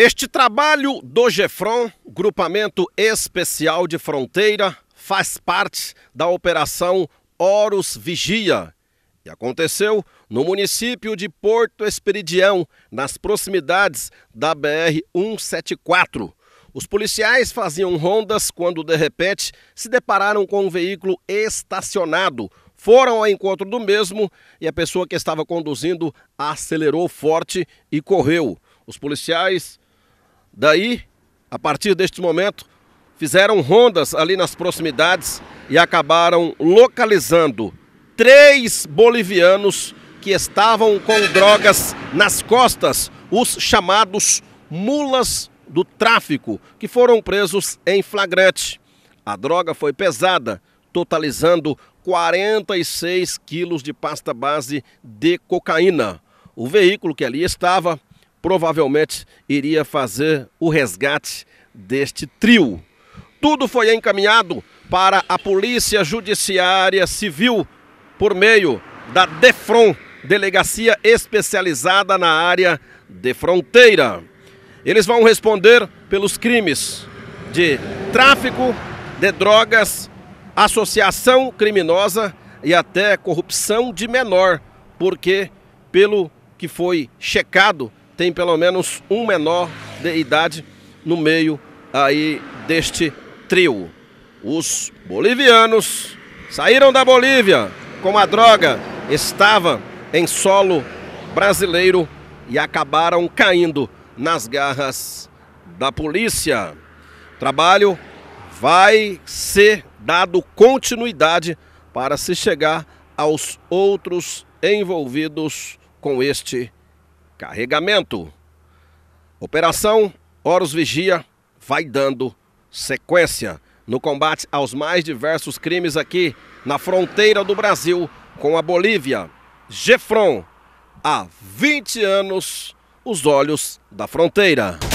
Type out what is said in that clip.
Este trabalho do GEFRON, Grupamento Especial de Fronteira, faz parte da Operação Horus Vigia e aconteceu no município de Porto Esperidião, nas proximidades da BR-174. Os policiais faziam rondas quando, de repente, se depararam com um veículo estacionado. Foram ao encontro do mesmo e a pessoa que estava conduzindo acelerou forte e correu. Os policiais Daí, a partir deste momento, fizeram rondas ali nas proximidades e acabaram localizando três bolivianos que estavam com drogas nas costas, os chamados mulas do tráfico, que foram presos em flagrante. A droga foi pesada, totalizando 46 quilos de pasta base de cocaína. O veículo que ali estava provavelmente iria fazer o resgate deste trio. Tudo foi encaminhado para a Polícia Judiciária Civil por meio da DEFRON, delegacia especializada na área de fronteira. Eles vão responder pelos crimes de tráfico de drogas, associação criminosa e até corrupção de menor, porque pelo que foi checado tem pelo menos um menor de idade no meio aí deste trio. Os bolivianos saíram da Bolívia com a droga, estava em solo brasileiro e acabaram caindo nas garras da polícia. O trabalho vai ser dado continuidade para se chegar aos outros envolvidos com este Carregamento. Operação Horus Vigia vai dando sequência no combate aos mais diversos crimes aqui na fronteira do Brasil com a Bolívia. Jefron, há 20 anos, os olhos da fronteira.